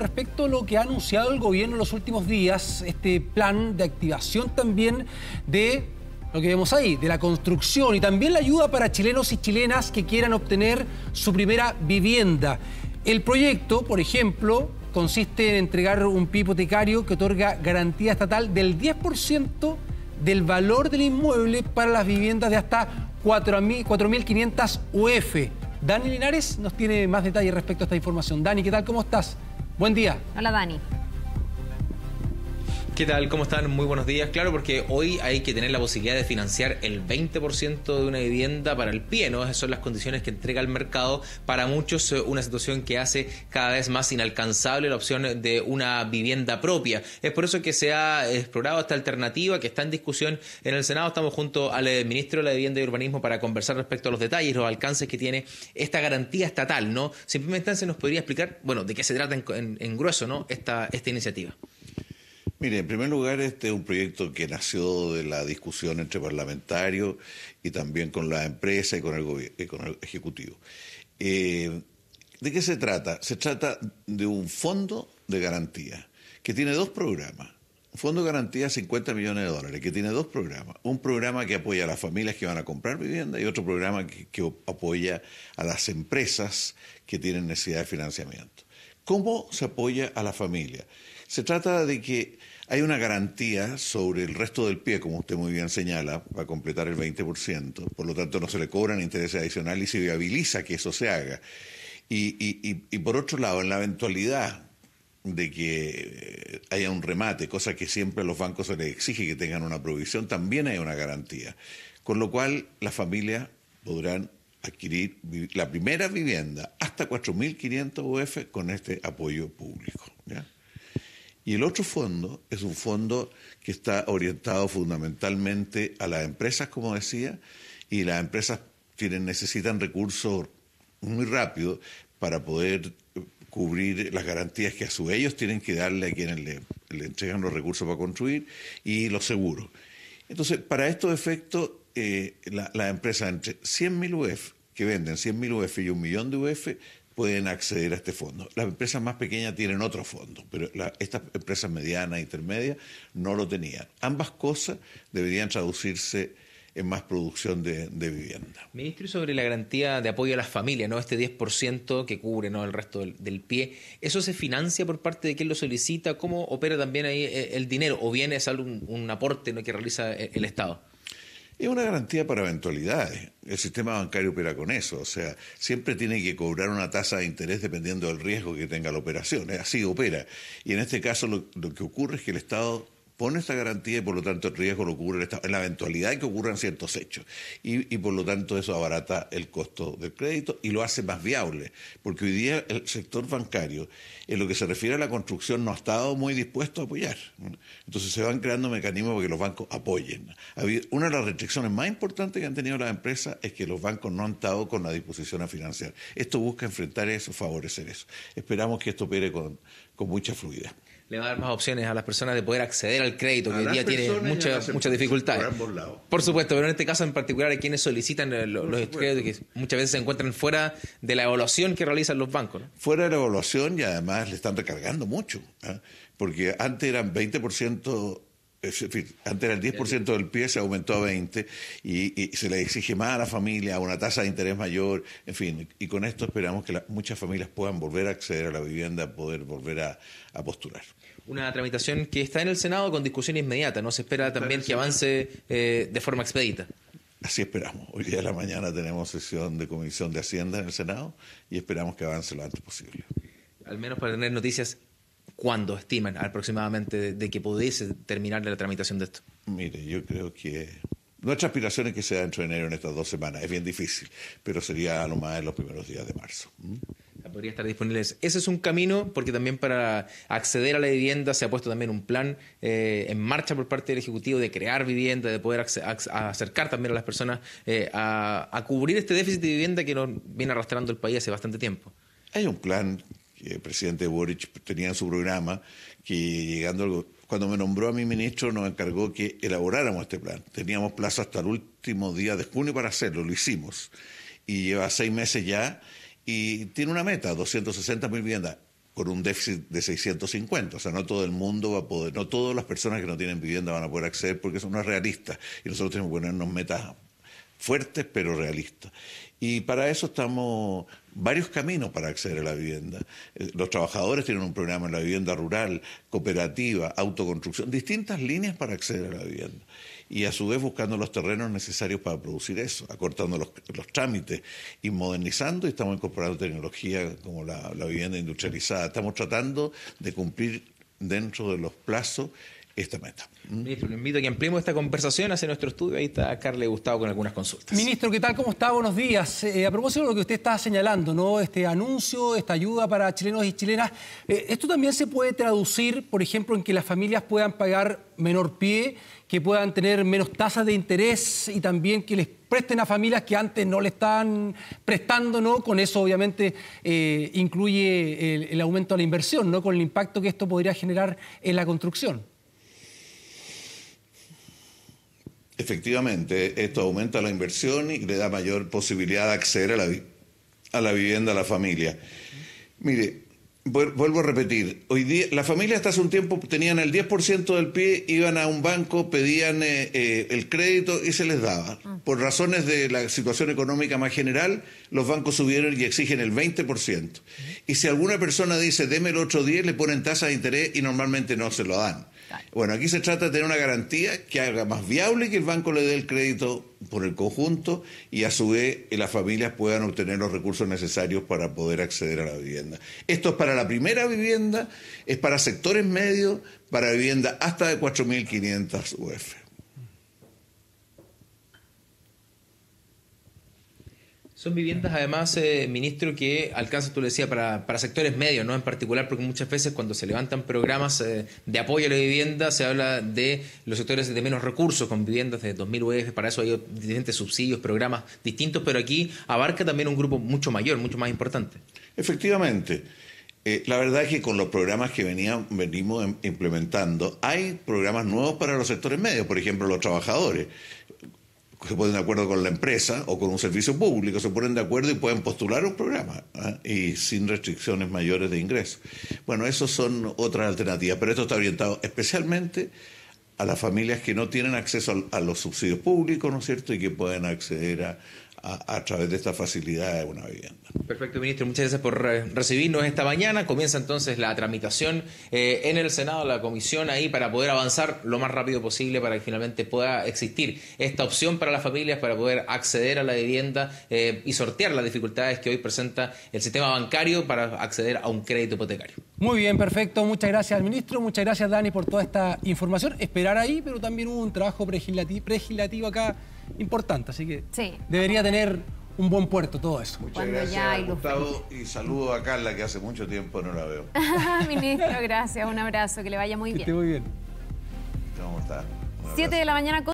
respecto a lo que ha anunciado el gobierno en los últimos días, este plan de activación también de lo que vemos ahí, de la construcción y también la ayuda para chilenos y chilenas que quieran obtener su primera vivienda. El proyecto, por ejemplo, consiste en entregar un PIB hipotecario que otorga garantía estatal del 10% del valor del inmueble para las viviendas de hasta 4.500 UF. Dani Linares nos tiene más detalles respecto a esta información. Dani, ¿qué tal? ¿Cómo estás? Buen día. Hola, Dani. ¿Qué tal? ¿Cómo están? Muy buenos días. Claro, porque hoy hay que tener la posibilidad de financiar el 20% de una vivienda para el pie, ¿no? Esas son las condiciones que entrega el mercado. Para muchos, eh, una situación que hace cada vez más inalcanzable la opción de una vivienda propia. Es por eso que se ha explorado esta alternativa que está en discusión en el Senado. Estamos junto al eh, ministro de la Vivienda y Urbanismo para conversar respecto a los detalles, los alcances que tiene esta garantía estatal, ¿no? Simplemente se nos podría explicar, bueno, de qué se trata en, en grueso, ¿no? Esta, esta iniciativa. Mire, en primer lugar, este es un proyecto que nació de la discusión entre parlamentarios y también con la empresa y con el, con el Ejecutivo. Eh, ¿De qué se trata? Se trata de un fondo de garantía que tiene dos programas. Un fondo de garantía de 50 millones de dólares, que tiene dos programas. Un programa que apoya a las familias que van a comprar vivienda y otro programa que, que apoya a las empresas que tienen necesidad de financiamiento. ¿Cómo se apoya a la familia? Se trata de que hay una garantía sobre el resto del pie, como usted muy bien señala, para completar el 20%. Por lo tanto, no se le cobran intereses adicionales y se viabiliza que eso se haga. Y, por otro lado, en la eventualidad de que eh, haya un remate, cosa que siempre a los bancos se les exige que tengan una provisión, también hay una garantía. Con lo cual, las familias podrán adquirir la primera vivienda hasta 4.500 UF con este apoyo público. ¿ya? Y el otro fondo es un fondo que está orientado fundamentalmente a las empresas, como decía, y las empresas tienen, necesitan recursos muy rápidos para poder cubrir las garantías que a su ellos tienen que darle a quienes le, entregan los recursos para construir y los seguros. Entonces, para estos efectos, eh, las la empresas entre 100.000 UEF que venden 100.000 UF y un millón de UF pueden acceder a este fondo. Las empresas más pequeñas tienen otro fondo, pero estas empresas medianas e intermedias no lo tenían. Ambas cosas deberían traducirse en más producción de, vivienda. Ministro, sobre la garantía de apoyo a las familias, ¿no? Este 10% que cubre ¿no? el resto del, pie, ¿eso se financia por parte de quien lo solicita? ¿Cómo opera también ahí eh, el dinero? ¿O viene es algo, un, aporte ¿no? que realiza eh, el Estado? es una garantía para eventualidades. El sistema bancario opera con eso, o sea, siempre tiene que cobrar una tasa de interés dependiendo del riesgo que tenga la operación, ¿eh? así opera. Y en este caso lo, lo que ocurre es que el Estado pone esta garantía y por lo tanto el riesgo lo cubre en la eventualidad de que ocurran ciertos hechos. Y, por lo tanto eso abarata el costo del crédito y lo hace más viable, porque hoy día el sector bancario, en lo que se refiere a la construcción, no ha estado muy dispuesto a apoyar. Entonces se van creando mecanismos para que los bancos apoyen. Una de las restricciones más importantes que han tenido las empresas es que los bancos no han estado con la disposición a financiar. Esto busca enfrentar eso, favorecer eso. Esperamos que esto opere con, con mucha fluidez le va a dar más opciones a las personas de poder acceder al crédito, que hoy día tiene muchas mucha dificultades. Por supuesto, pero en este caso en particular hay quienes solicitan eh, los, los créditos que muchas veces se encuentran fuera de la evaluación que realizan los bancos. Fuera de la evaluación y además le están recargando mucho, ¿eh? porque antes eran 20% es antes era el 10% del pie, se aumentó a 20% y, se le exige más a la familia, una tasa de interés mayor, en fin, y con esto esperamos que muchas familias puedan volver a acceder a la vivienda, poder volver a, postular. Una tramitación que está en el Senado con discusión inmediata, ¿no? Se espera también que avance eh, de forma expedita. Así esperamos. Hoy día de la mañana tenemos sesión de Comisión de Hacienda en el Senado y esperamos que avance lo antes posible. Al menos para tener noticias cuándo estiman aproximadamente de, que pudiese terminar la tramitación de esto? Mire, yo creo que nuestra aspiración es que sea dentro de enero en estas dos semanas. Es bien difícil, pero sería a lo más en los primeros días de marzo. ¿Mm? Podría estar disponible. Ese es un camino porque también para acceder a la vivienda se ha puesto también un plan eh, en marcha por parte del Ejecutivo de crear vivienda, de poder acercar también a las personas eh, a, a cubrir este déficit de vivienda que nos viene arrastrando el país hace bastante tiempo. Hay un plan que el presidente Boric tenía en su programa, que llegando cuando me nombró a mi ministro nos encargó que elaboráramos este plan. Teníamos plazo hasta el último día de junio para hacerlo, lo hicimos. Y lleva seis meses ya y tiene una meta, 260 mil viviendas con un déficit de 650. O sea, no todo el mundo va a poder, no todas las personas que no tienen vivienda van a poder acceder porque son no es realista. Y nosotros tenemos que ponernos metas fuertes pero realistas. Y para eso estamos varios caminos para acceder a la vivienda. Eh, los trabajadores tienen un programa en la vivienda rural, cooperativa, autoconstrucción, distintas líneas para acceder a la vivienda. Y a su vez buscando los terrenos necesarios para producir eso, acortando los, trámites y modernizando y estamos incorporando tecnología como la vivienda industrializada. Estamos tratando de cumplir dentro de los plazos Mm. Ministro, le invito a que ampliemos esta conversación hacia nuestro estudio. Ahí está Carle Gustavo con algunas consultas. Ministro, ¿qué tal? ¿Cómo está? Buenos días. Eh, a propósito de lo que usted está señalando, ¿no? Este anuncio, esta ayuda para chilenos y chilenas, eh, ¿esto también se puede traducir, por ejemplo, en que las familias puedan pagar menor pie, que puedan tener menos tasas de interés y también que les presten a familias que antes no le están prestando, ¿no? Con eso, obviamente, eh, incluye el, el, aumento de la inversión, ¿no? Con el impacto que esto podría generar en la construcción. Efectivamente, esto aumenta la inversión y le da mayor posibilidad de acceder a la, a la vivienda a la familia. Mire, vuelvo a repetir, hoy día la familia hasta hace un tiempo tenían el 10% del pie, iban a un banco, pedían eh, eh, el crédito y se les daba. Ah. Por razones de la situación económica más general, los bancos subieron y exigen el 20%. Y si alguna persona dice, deme el 8 10, le ponen tasa de interés y normalmente no se lo dan. Bueno, aquí se trata de tener una garantía que haga más viable que el banco le dé el crédito por el conjunto y a su vez las familias puedan obtener los recursos necesarios para poder acceder a la vivienda. Esto es para la primera vivienda, es para sectores medios, para vivienda hasta de 4.500 UF. Son viviendas, además, eh, ministro, que alcanzan, tú lo decías, para, para, sectores medios, ¿no? En particular, porque muchas veces cuando se levantan programas eh, de apoyo a la vivienda, se habla de los sectores de menos recursos, con viviendas de 2.000 UF, e para eso hay diferentes subsidios, programas distintos, pero aquí abarca también un grupo mucho mayor, mucho más importante. Efectivamente. Eh, la verdad es que con los programas que venían, venimos em, implementando, hay programas nuevos para los sectores medios, por ejemplo, los trabajadores se ponen de acuerdo con la empresa o con un servicio público, se ponen de acuerdo y pueden postular un programa ¿ah? y sin restricciones mayores de ingreso. Bueno, esas son otras alternativas, pero esto está orientado especialmente a las familias que no tienen acceso a los subsidios públicos, ¿no es cierto?, y que pueden acceder a, a, través de esta facilidad de una vivienda. Perfecto, ministro. Muchas gracias por recibirnos esta mañana. Comienza entonces la tramitación eh, en el Senado, la comisión ahí, para poder avanzar lo más rápido posible para que finalmente pueda existir esta opción para las familias para poder acceder a la vivienda eh, y sortear las dificultades que hoy presenta el sistema bancario para acceder a un crédito hipotecario. Muy bien, perfecto. Muchas gracias al ministro. Muchas gracias, Dani, por toda esta información. Esperar ahí, pero también hubo un trabajo legislativo acá importante, así que debería tener un buen puerto todo eso. Muchas gracias, y saludo a Carla, que hace mucho tiempo no la veo. Ministro, gracias, un abrazo, que le vaya muy bien. Esté muy bien. ¿Cómo está? 7 de la mañana con...